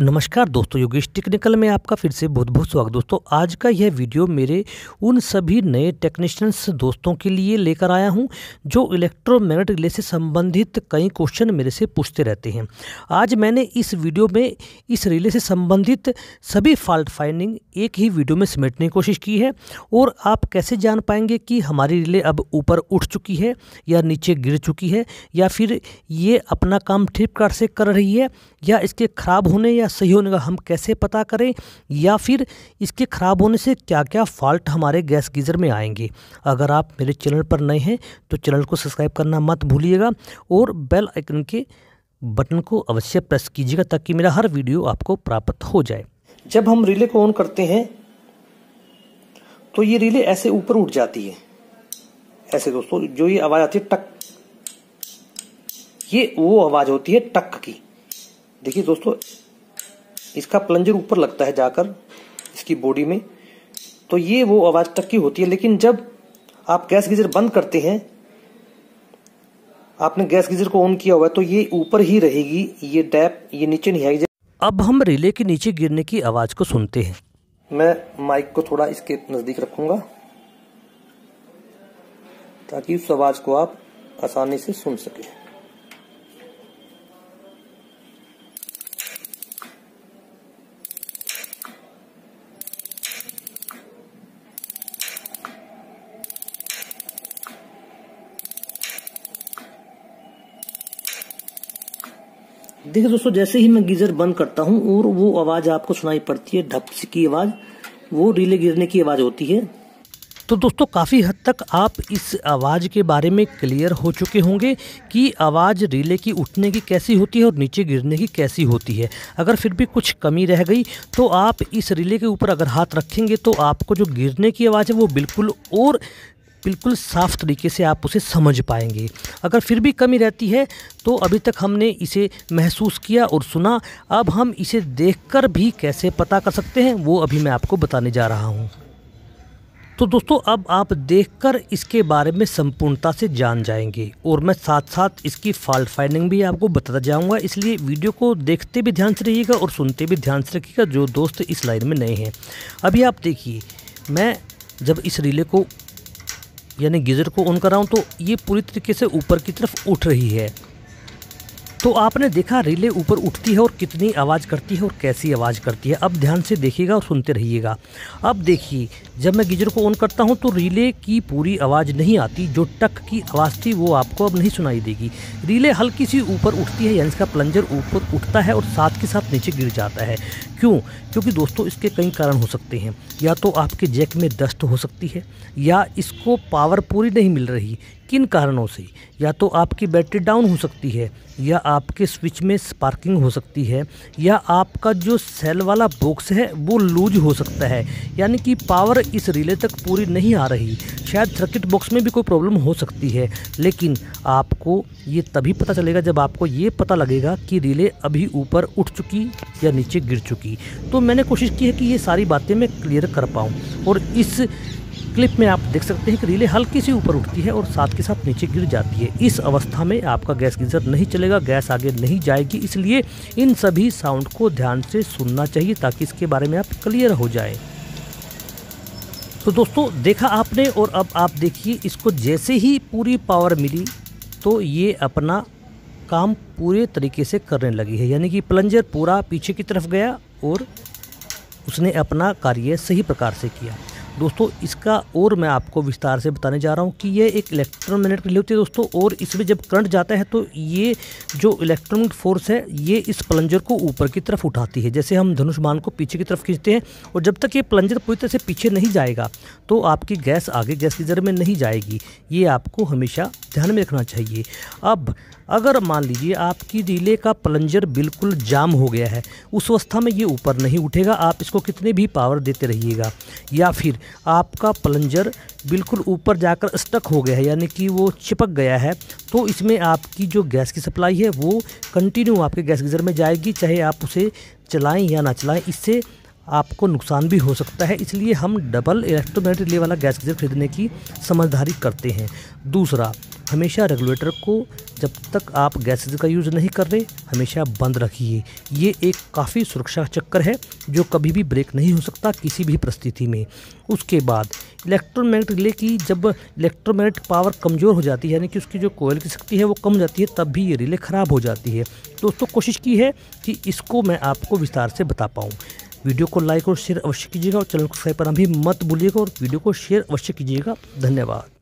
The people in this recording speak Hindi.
नमस्कार दोस्तों योगेश टेक्निकल में आपका फिर से बहुत बहुत स्वागत दोस्तों आज का यह वीडियो मेरे उन सभी नए टेक्नीशियंस दोस्तों के लिए लेकर आया हूं जो इलेक्ट्रोमैग्नेटिक रिले से संबंधित कई क्वेश्चन मेरे से पूछते रहते हैं आज मैंने इस वीडियो में इस रिले से संबंधित सभी फॉल्ट फाइंडिंग एक ही वीडियो में समेटने की कोशिश की है और आप कैसे जान पाएंगे कि हमारी रिले अब ऊपर उठ चुकी है या नीचे गिर चुकी है या फिर ये अपना काम ठीक से कर रही है या इसके खराब होने या या सही होने का हम कैसे पता करें या फिर इसके ख़राब होने से क्या क्या फॉल्ट हमारे गैस गीज़र में आएंगे अगर आप मेरे चैनल पर नए हैं तो चैनल को सब्सक्राइब करना मत भूलिएगा और बेल आइकन के बटन को अवश्य प्रेस कीजिएगा ताकि मेरा हर वीडियो आपको प्राप्त हो जाए जब हम रिले को ऑन करते हैं तो ये रिले ऐसे ऊपर उठ जाती है ऐसे दोस्तों जो ये आवाज आती है टक ये वो आवाज होती है टक की देखिए दोस्तों इसका प्लंजर ऊपर लगता है जाकर इसकी बॉडी में तो ये वो आवाज तक की होती है लेकिन जब आप गैस गीजर बंद करते हैं आपने गैस गीजर को ऑन किया हुआ है तो ये ऊपर ही रहेगी ये डैप ये नीचे नहीं आएगी अब हम रिले के नीचे गिरने की आवाज को सुनते हैं मैं माइक को थोड़ा इसके नजदीक रखूंगा ताकि उस आवाज को आप आसानी से सुन सकें देखिए दोस्तों जैसे ही मैं गीजर बंद करता हूँ और वो आवाज आपको सुनाई पड़ती है ढप की आवाज वो रिले गिरने की आवाज होती है तो दोस्तों काफ़ी हद तक आप इस आवाज़ के बारे में क्लियर हो चुके होंगे कि आवाज़ रिले की उठने की कैसी होती है और नीचे गिरने की कैसी होती है अगर फिर भी कुछ कमी रह गई तो आप इस रिले के ऊपर अगर हाथ रखेंगे तो आपको जो गिरने की आवाज़ है वो बिल्कुल और बिल्कुल साफ तरीके से आप उसे समझ पाएंगे अगर फिर भी कमी रहती है तो अभी तक हमने इसे महसूस किया और सुना अब हम इसे देखकर भी कैसे पता कर सकते हैं वो अभी मैं आपको बताने जा रहा हूँ तो दोस्तों अब आप देखकर इसके बारे में संपूर्णता से जान जाएंगे और मैं साथ साथ इसकी फॉल्ट फाइंडिंग भी आपको बताता जाऊंगा इसलिए वीडियो को देखते भी ध्यान से रहिएगा और सुनते भी ध्यान से रखिएगा जो दोस्त इस लाइन में नए हैं अभी आप देखिए मैं जब इस रिले को यानी गीज़र को ऑन कराऊँ तो ये पूरी तरीके से ऊपर की तरफ उठ रही है तो आपने देखा रिले ऊपर उठती है और कितनी आवाज़ करती है और कैसी आवाज़ करती है अब ध्यान से देखिएगा और सुनते रहिएगा अब देखिए जब मैं गीजर को ऑन करता हूँ तो रिले की पूरी आवाज़ नहीं आती जो टक की आवाज़ थी वो आपको अब नहीं सुनाई देगी रिले हल्की सी ऊपर उठती है यानी इसका प्लंजर ऊपर उठता है और साथ के साथ नीचे गिर जाता है क्यों क्योंकि दोस्तों इसके कई कारण हो सकते हैं या तो आपके जैक में दस्त हो सकती है या इसको पावर पूरी नहीं मिल रही किन कारणों से या तो आपकी बैटरी डाउन हो सकती है या आपके स्विच में स्पार्किंग हो सकती है या आपका जो सेल वाला बॉक्स है वो लूज हो सकता है यानी कि पावर इस रिले तक पूरी नहीं आ रही शायद सर्किट बॉक्स में भी कोई प्रॉब्लम हो सकती है लेकिन आपको ये तभी पता चलेगा जब आपको ये पता लगेगा कि रिले अभी ऊपर उठ चुकी या नीचे गिर चुकी तो मैंने कोशिश की है कि ये सारी बातें मैं क्लियर कर पाऊँ और इस क्लिप में आप देख सकते हैं कि रिले हल्की सी ऊपर उठती है और साथ के साथ नीचे गिर जाती है इस अवस्था में आपका गैस गीजर नहीं चलेगा गैस आगे नहीं जाएगी इसलिए इन सभी साउंड को ध्यान से सुनना चाहिए ताकि इसके बारे में आप क्लियर हो जाए तो दोस्तों देखा आपने और अब आप देखिए इसको जैसे ही पूरी पावर मिली तो ये अपना काम पूरे तरीके से करने लगी है यानी कि प्लंजर पूरा पीछे की तरफ गया और उसने अपना कार्य सही प्रकार से किया दोस्तों इसका और मैं आपको विस्तार से बताने जा रहा हूँ कि ये एक इलेक्ट्रॉन मैग्नेट रिले होती है दोस्तों और इसमें जब करंट जाता है तो ये जो इलेक्ट्रॉनिक फोर्स है ये इस प्लंजर को ऊपर की तरफ उठाती है जैसे हम धनुष को पीछे की तरफ खींचते हैं और जब तक ये प्लंजर पूरी तरह से पीछे नहीं जाएगा तो आपकी गैस आगे गैस की जर में नहीं जाएगी ये आपको हमेशा ध्यान में रखना चाहिए अब अगर मान लीजिए आपकी रिले का प्लंजर बिल्कुल जाम हो गया है उस अवस्था में ये ऊपर नहीं उठेगा आप इसको कितने भी पावर देते रहिएगा या फिर आपका प्लंजर बिल्कुल ऊपर जाकर स्टक हो गया है यानी कि वो चिपक गया है तो इसमें आपकी जो गैस की सप्लाई है वो कंटिन्यू आपके गैस गीज़र में जाएगी चाहे आप उसे चलाएं या ना चलाएं इससे आपको नुकसान भी हो सकता है इसलिए हम डबल इलेक्ट्रोमैग्नेटिक ले वाला गैस गीजर खरीदने की समझदारी करते हैं दूसरा हमेशा रेगुलेटर को जब तक आप गैसेज का यूज़ नहीं कर रहे हमेशा बंद रखिए ये एक काफ़ी सुरक्षा चक्कर है जो कभी भी ब्रेक नहीं हो सकता किसी भी परिस्थिति में उसके बाद इलेक्ट्रोमैग्नेट रिले की जब इलेक्ट्रोमैग्नेट पावर कमज़ोर हो जाती है यानी कि उसकी जो कोयल की शक्ति है वो कम जाती है तब भी ये रिले ख़राब हो जाती है दोस्तों कोशिश की है कि इसको मैं आपको विस्तार से बता पाऊँ वीडियो को लाइक और शेयर अवश्य कीजिएगा और चैनल को सब्सक्राइब करना भी मत भूलिएगा और वीडियो को शेयर अवश्य कीजिएगा धन्यवाद